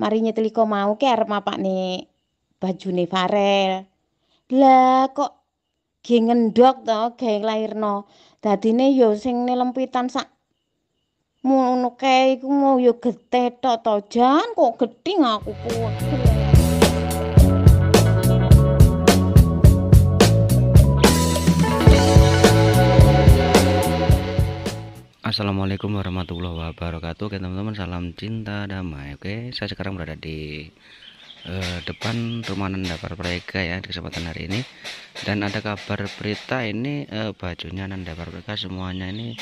mari nyetliko mau ke arep mapakne bajune Farel. Lah kok ge ngendhok to ge lairno. Dadine ya sing nelempitan sak ngono kae iku mau ya getetok to, to. jan kok gething aku kuwi. Assalamualaikum warahmatullahi wabarakatuh Oke teman-teman salam cinta damai Oke saya sekarang berada di eh, depan rumah Nanda Parpreka ya di kesempatan hari ini Dan ada kabar berita ini eh, bajunya Nanda Parpreka semuanya ini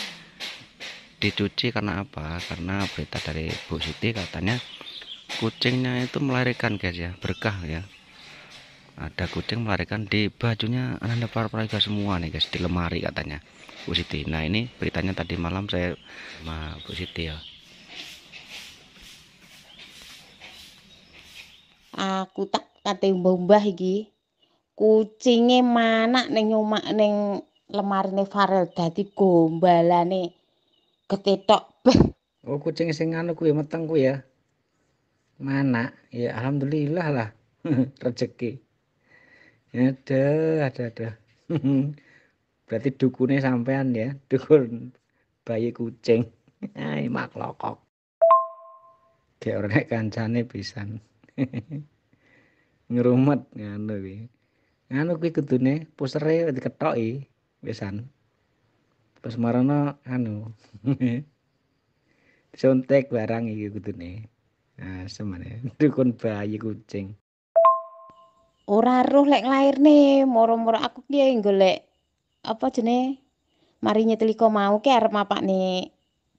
dicuci karena apa Karena berita dari Bu Siti katanya kucingnya itu melarikan guys ya berkah ya ada kucing melarikan di bajunya ananda paraparaga semua nih guys di lemari katanya Bu Siti nah ini beritanya tadi malam saya sama Bu Siti ya aku tak kate bombah iki kucinge mana ning omak ning lemarine Farel dadi gombalane ketetok oh kucing sing anu kuwi meteng kuwi ya mana ya alhamdulillah lah rezeki ada ada ada berarti dukunnya sampean ya dukun bayi kucing ay mak lokok kayak orang naik pisan ngerumet nganu wi nganu kui kedune pusere diketok i pisan pas marana anu disuntik barang iki kudune nah semene dukun bayi kucing ora roh lek lairne moro-moro aku ki golek apa jene marinya teliko mau ki arep mapakne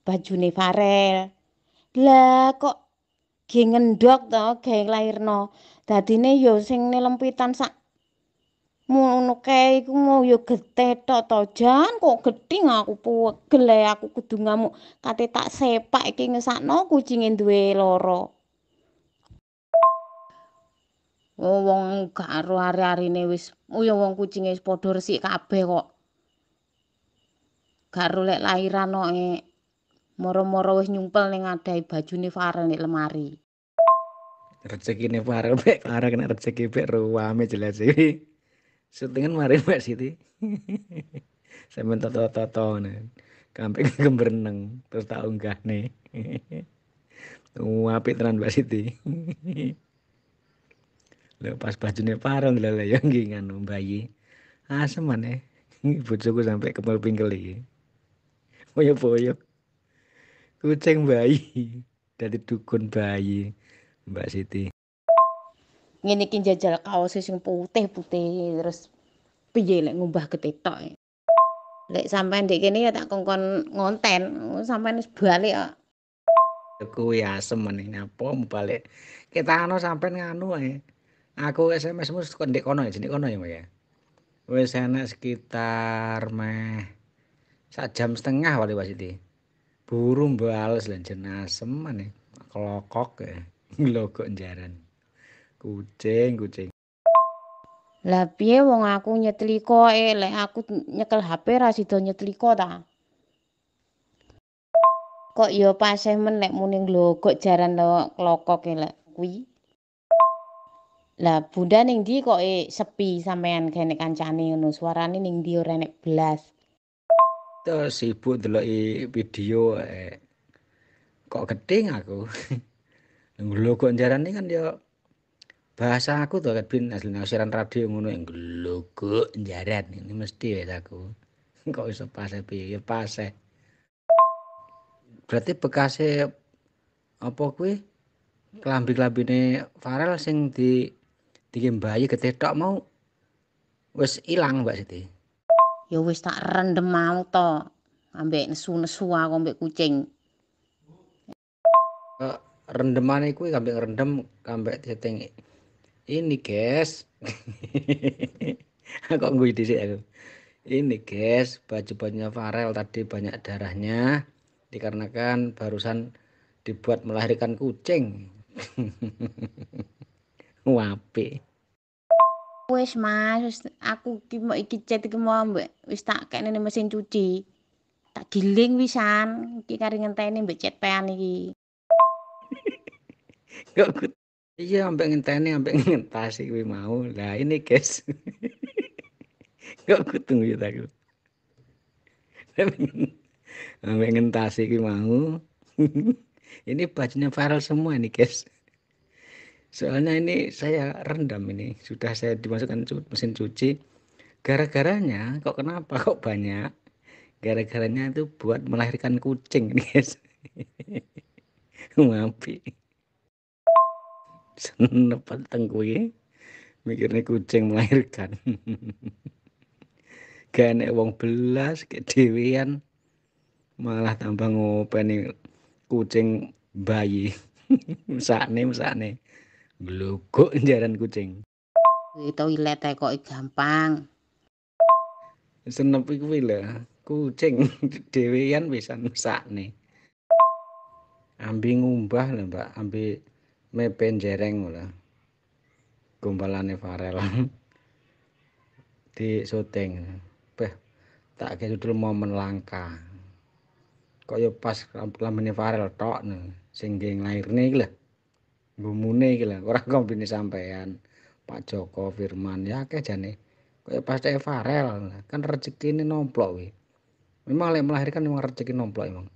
bajune Farel lah kok ge ngendok to ge lairno dadine yo sing nelempitan sak ngono kae iku mau yo getetok to jan kok geding aku pegel aku kudu ngamuk kate tak sepak iki ngesakno kucinge duwe lara Oh, wong karo are-arene wis uyah oh, wong kucinge wis padha resik kabeh kok karo lek lairan kok e. moro-moro wis nyumpel ning adahi bajune Farel ning lemari rezekine Farel bek karo kena rejeki bek ruame jelas iki syutingan mari Mbak Siti sampe toto-toto kambing gemberneng terus tak unggah nih apik tenan Mbak Siti tuh, Lek pas bajune pareng lele ya nggih nganu mbayi. Asem maneh. Bojoku sampai kemel pingkel iki. Boyo-boyo. Kucing bayi. Dari dukun bayi. Mbak Siti. Ngene iki jajal kaos sing putih-putih terus piye lek ke ketetok. E. Lek sampean ndek kene ya tak kongkon ngonten, sampean wis bali kok. Kuwi asem meneh napa balik. Kita ana sampean nganu ae. aku SMS mu kok ndek kono ya jenik kono ya ya wis ana sekitar meh sak jam setengah wali wasiti burung bales lan jenas ya. kelokok ya ngelokok jaran kucing kucing lah piye wong aku nyetliko eh lek aku nyekel HP ra sida nyetliko ta kok yo pas meneh muni nglokok jaran lo kelokok e lek kuwi Lah bunda ning ndi kok e sepi sampean kene kancane ngono suarane ning ndi ora enek blas. Terus ibu delok video eh. kok keting aku. Lho njaran jarane kan ya bahasa aku to kan asli siaran radio ngono yang gelugu jaran ini mesti ya aku kok iso pas piye pas berarti bekasnya apa kuwi klambi-klambine Farel sing di Diki bayi ketetok mau wis ilang Mbak Siti. Ya wis tak rendem mau to. Ambek nesu-nesu aku ambek kucing. Uh, rendemane kuwi ambek rendem ambek setting ini guys aku ngguyu di aku ini guys baju-bajunya Farel tadi banyak darahnya dikarenakan barusan dibuat melahirkan kucing wape Wis Mas, wis aku ki mau iki chat iki mau mbak wis tak kene mesin cuci. Tak giling wisan iki kari ngenteni mbak cet pean iki. Kok iya ambek ngenteni ambek ngentas iki mau. Lah ini guys. Kok kutung ya aku. Ambek ngentas iki mau. ini bajunya viral semua nih guys. Soalnya ini saya rendam ini, sudah saya dimasukkan mesin cuci. Gara-garanya kok kenapa kok banyak? Gara-garanya itu buat melahirkan kucing nih guys. ngapi senepat tengkui Mikirnya kucing melahirkan. gane enak wong belas Dewian malah tambah ngopeni kucing bayi. Sakne sakne. Glugok jaran kucing. Kuwi toilet kok gampang. Senep iku lho, kucing dhewean pisan mesakne. Ambi ngumbah lho, Mbak, ambi mepen jereng lho. Gombalane Farel. Di syuting. Beh, tak kira dulu momen langka. Kok ya pas lambene Farel tok nih, sing geng lahirne iki lho. gumune iki lho ora kombine sampean Pak Joko Firman ya akeh jane kaya teh Farel kan rezeki ini nomplok wi memang lek melahirkan memang rezeki nomplok emang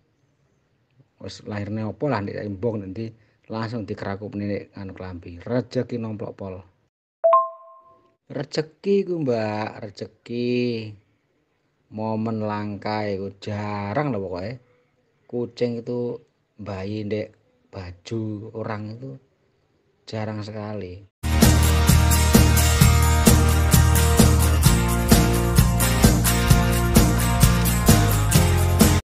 wis lahirne opo lah nek imbong nanti langsung dikerakup nek anu klambi rezeki nomplok pol rezeki ku mbak rezeki momen langka itu jarang lah pokoknya kucing itu bayi ndek baju orang itu jarang sekali